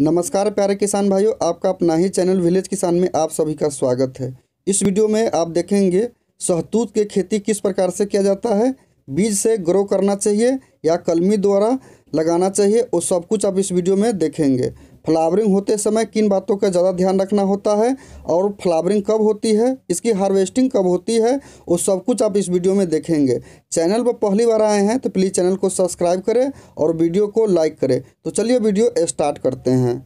नमस्कार प्यारे किसान भाइयों आपका अपना ही चैनल विलेज किसान में आप सभी का स्वागत है इस वीडियो में आप देखेंगे शहतूत के खेती किस प्रकार से किया जाता है बीज से ग्रो करना चाहिए या कलमी द्वारा लगाना चाहिए वो सब कुछ आप इस वीडियो में देखेंगे फ्लावरिंग होते समय किन बातों का ज़्यादा ध्यान रखना होता है और फ्लावरिंग कब होती है इसकी हार्वेस्टिंग कब होती है वो सब कुछ आप इस वीडियो में देखेंगे चैनल पर पहली बार आए हैं तो प्लीज़ चैनल को सब्सक्राइब करें और वीडियो को लाइक करें तो चलिए वीडियो स्टार्ट करते हैं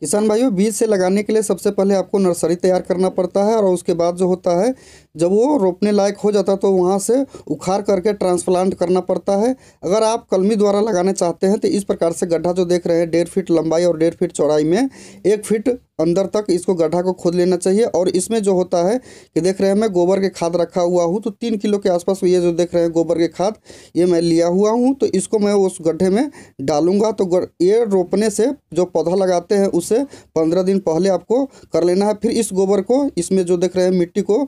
किसान भाइयों बीज से लगाने के लिए सबसे पहले आपको नर्सरी तैयार करना पड़ता है और उसके बाद जो होता है जब वो रोपने लायक हो जाता है तो वहाँ से उखाड़ करके ट्रांसप्लांट करना पड़ता है अगर आप कलमी द्वारा लगाना चाहते हैं तो इस प्रकार से गड्ढा जो देख रहे हैं डेढ़ फीट लंबाई और डेढ़ फीट चौड़ाई में एक फीट अंदर तक इसको गड्ढा को खोद लेना चाहिए और इसमें जो होता है कि देख रहे हैं मैं गोबर के खाद रखा हुआ हूँ तो तीन किलो के आसपास ये जो देख रहे हैं गोबर के खाद ये मैं लिया हुआ हूँ तो इसको मैं उस गड्ढे में डालूंगा तो ये रोपने से जो पौधा लगाते हैं उसे पंद्रह दिन पहले आपको कर लेना है फिर इस गोबर को इसमें जो देख रहे हैं मिट्टी को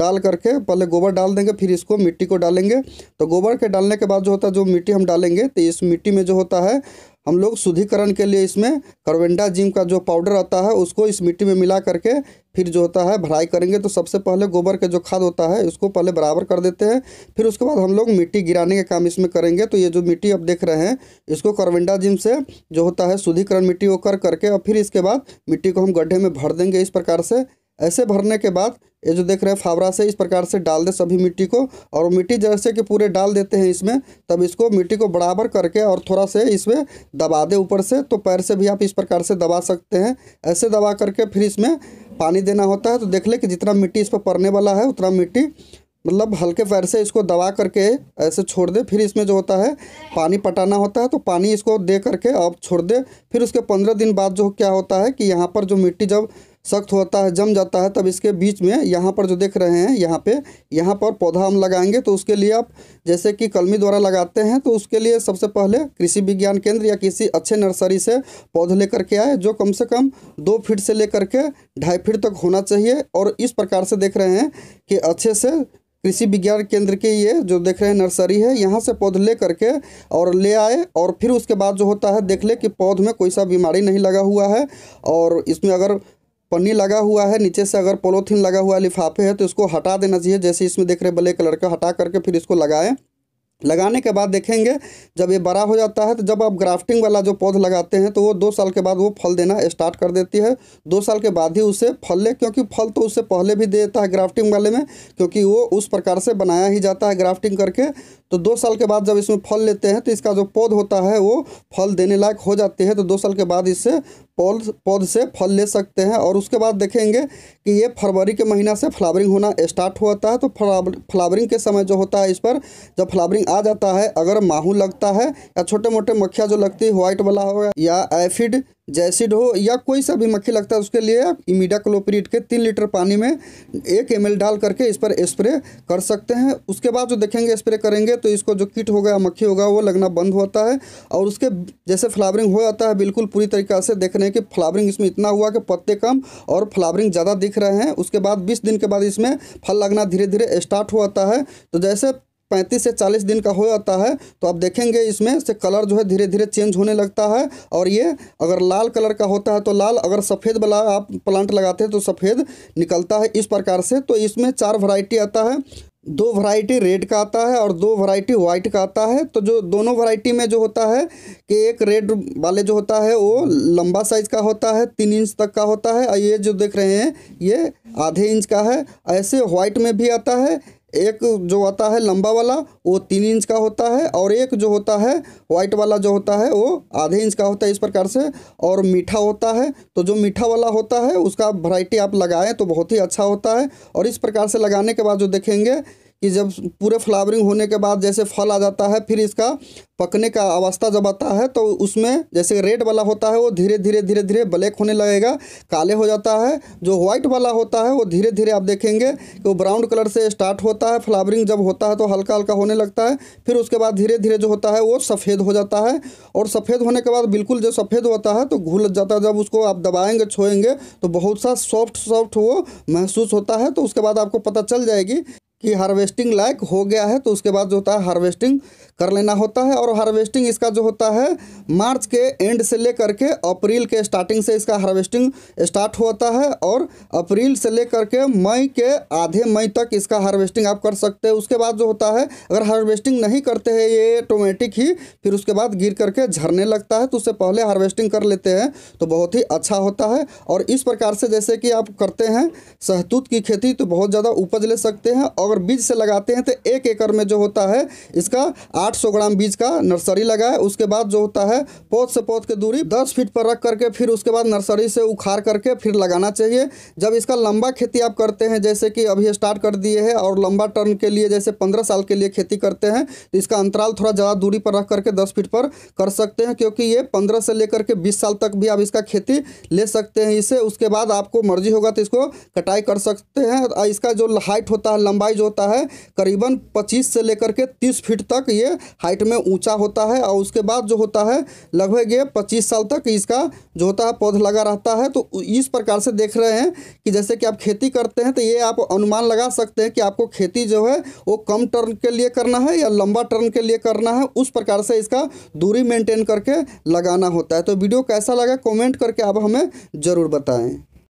डाल करके पहले गोबर डाल देंगे फिर इसको मिट्टी को डालेंगे तो गोबर के डालने के बाद जो होता है जो मिट्टी हम डालेंगे तो इस मिट्टी में जो होता है हम लोग शुद्धिकरण के लिए इसमें करवेंडा जिम का जो पाउडर आता है उसको इस मिट्टी में मिला करके फिर जो होता है भराई करेंगे तो सबसे पहले गोबर के जो खाद होता है उसको पहले बराबर कर देते हैं फिर उसके बाद हम लोग मिट्टी गिराने का काम इसमें करेंगे तो ये जो मिट्टी अब देख रहे हैं इसको करवेंडा जिम से जो होता है शुद्धिकरण मिट्टी वो कर करके और फिर इसके बाद मिट्टी को हम गड्ढे में भर देंगे इस प्रकार से ऐसे भरने के बाद ये जो देख रहे हैं फावड़ा से इस प्रकार से डाल दे सभी मिट्टी को और मिट्टी जैसे कि पूरे डाल देते हैं इसमें तब इसको मिट्टी को बराबर करके और थोड़ा से इसमें दबा दे ऊपर से तो पैर से भी आप इस प्रकार से दबा सकते हैं ऐसे दबा करके फिर इसमें पानी देना होता है तो देख ले कि जितना मिट्टी इस पर पड़ने वाला है उतना मिट्टी मतलब हल्के पैर से इसको दबा करके ऐसे छोड़ दे फिर इसमें जो होता है पानी पटाना होता है तो पानी इसको दे करके आप छोड़ दे फिर उसके पंद्रह दिन बाद जो क्या होता है कि यहाँ पर जो मिट्टी जब सख्त होता है जम जाता है तब इसके बीच में यहाँ पर जो देख रहे हैं यहाँ पे यहाँ पर पौधा हम लगाएंगे तो उसके लिए आप जैसे कि कलमी द्वारा लगाते हैं तो उसके लिए सबसे पहले कृषि विज्ञान केंद्र या किसी अच्छे नर्सरी से पौधे लेकर के आए जो कम से कम दो फीट से लेकर के ढाई फीट तक होना चाहिए और इस प्रकार से देख रहे हैं कि अच्छे से कृषि विज्ञान केंद्र के ये जो देख रहे हैं नर्सरी है यहाँ से पौध ले करके और ले आए और फिर उसके बाद जो होता है देख ले कि पौध में कोई सा बीमारी नहीं लगा हुआ है और इसमें अगर पन्नी लगा हुआ है नीचे से अगर पोलोथीन लगा हुआ लिफाफे है तो इसको हटा देना चाहिए जैसे इसमें देख रहे ब्लैक कलर का हटा करके फिर इसको लगाएं लगाने के बाद देखेंगे जब ये बड़ा हो जाता है तो जब आप ग्राफ्टिंग वाला जो पौध लगाते हैं तो वो दो साल के बाद वो फल देना स्टार्ट कर देती है दो साल के बाद ही उसे फल ले क्योंकि फल तो उससे पहले भी देता है ग्राफ्टिंग वाले में क्योंकि वो उस प्रकार से बनाया ही जाता है ग्राफ्टिंग करके तो दो साल के बाद जब इसमें फल लेते हैं तो इसका जो पौध होता है वो फल देने लायक हो जाती है तो दो साल के बाद इससे पौल पौध से फल ले सकते हैं और उसके बाद देखेंगे कि ये फरवरी के महीना से फ्लावरिंग होना स्टार्ट होता है तो फ्लावरिंग के समय जो होता है इस पर जब फ्लावरिंग आ जाता है अगर माहू लगता है या छोटे मोटे मक्खियाँ जो लगती है व्हाइट वाला हो या एफिड जैसिड हो या कोई सा भी मक्खी लगता है उसके लिए आप इमीडा क्लोप्रीट के तीन लीटर पानी में एक एम डाल करके इस पर स्प्रे कर सकते हैं उसके बाद जो देखेंगे स्प्रे करेंगे तो इसको जो कीट होगा मक्खी होगा वो लगना बंद होता है और उसके जैसे फ्लावरिंग हो जाता है बिल्कुल पूरी तरीके से देख रहे हैं कि फ्लावरिंग इसमें इतना हुआ कि पत्ते कम और फ्लावरिंग ज़्यादा दिख रहे हैं उसके बाद बीस दिन के बाद इसमें फल लगना धीरे धीरे स्टार्ट हो जाता है तो जैसे पैंतीस से चालीस दिन का हो जाता है तो आप देखेंगे इसमें से कलर जो है धीरे धीरे चेंज होने लगता है और ये अगर लाल कलर का होता है तो लाल अगर सफ़ेद वाला आप प्लांट लगाते हैं तो सफ़ेद निकलता है इस प्रकार से तो इसमें चार वैरायटी आता है दो वैरायटी रेड का आता है और दो वैरायटी व्हाइट का आता है तो जो दोनों वैरायटी में जो होता है कि एक रेड वाले जो होता है वो लंबा साइज का होता है तीन इंच तक का होता है और ये जो देख रहे हैं ये आधे इंच का है ऐसे व्हाइट में भी आता है एक जो आता है लंबा वाला वो तीन इंच का होता है और एक जो होता है वाइट वाला जो होता है वो आधे इंच का होता है इस प्रकार से और मीठा होता है तो जो मीठा वाला होता है उसका वैरायटी आप लगाएं तो बहुत ही अच्छा होता है और इस प्रकार से लगाने के बाद जो देखेंगे कि जब पूरे फ्लावरिंग होने के बाद जैसे फल आ जाता है फिर इसका पकने का अवस्था जब आता है तो उसमें जैसे रेड वाला होता है वो धीरे धीरे धीरे धीरे ब्लैक होने लगेगा काले हो जाता है जो व्हाइट वाला होता है वो धीरे धीरे आप देखेंगे कि वो ब्राउन कलर से स्टार्ट होता है फ्लावरिंग जब होता है तो हल्का हल्का होने लगता है फिर उसके बाद धीरे धीरे जो होता है वो सफ़ेद हो जाता है और सफ़ेद होने के बाद बिल्कुल जो सफ़ेद होता है तो घुल जाता है जब उसको आप दबाएँगे छोएंगे तो बहुत सा सॉफ्ट सॉफ्ट वो महसूस होता है तो उसके बाद आपको पता चल जाएगी कि हार्वेस्टिंग लायक हो गया है तो उसके बाद जो होता है हार्वेस्टिंग कर लेना होता है और हार्वेस्टिंग इसका जो होता है मार्च के एंड से लेकर के अप्रैल के स्टार्टिंग से इसका हार्वेस्टिंग स्टार्ट होता है और अप्रैल से लेकर के मई के आधे मई तक इसका हार्वेस्टिंग आप कर सकते हैं उसके बाद जो होता है अगर हार्वेस्टिंग नहीं करते हैं ये ऑटोमेटिक ही फिर उसके बाद गिर करके झरने लगता है तो उससे पहले हार्वेस्टिंग कर लेते हैं तो बहुत ही अच्छा होता है और इस प्रकार से जैसे कि आप करते हैं सहतूत की खेती तो बहुत ज़्यादा उपज ले सकते हैं और बीज से लगाते हैं तो एक एकड़ में जो होता है इसका 800 ग्राम बीज का नर्सरी लगाए उसके बाद जो होता है पौध से पौध की दूरी 10 फीट पर रख करके फिर उसके बाद नर्सरी से उखाड़ करके फिर लगाना चाहिए जब इसका लंबा खेती आप करते हैं जैसे कि अभी स्टार्ट कर दिए है और लंबा टर्न के लिए जैसे पंद्रह साल के लिए खेती करते हैं तो इसका अंतराल थोड़ा ज़्यादा दूरी पर रख करके दस फीट पर कर सकते हैं क्योंकि ये पंद्रह से लेकर के बीस साल तक भी आप इसका खेती ले सकते हैं इसे उसके बाद आपको मर्जी होगा तो इसको कटाई कर सकते हैं इसका जो हाइट होता है लंबाई जो होता है करीबन पच्चीस से लेकर के तीस फीट तक ये हाइट में ऊंचा होता है और उसके बाद जो होता है लगभग ये पच्चीस साल तक इसका जो होता है पौध लगा रहता है तो इस प्रकार से देख रहे हैं कि जैसे कि आप खेती करते हैं तो ये आप अनुमान लगा सकते हैं कि आपको खेती जो है वो कम टर्न के लिए करना है या लंबा टर्न के लिए करना है उस प्रकार से इसका दूरी मेंटेन करके लगाना होता है तो वीडियो कैसा लगा कॉमेंट करके आप हमें ज़रूर बताएं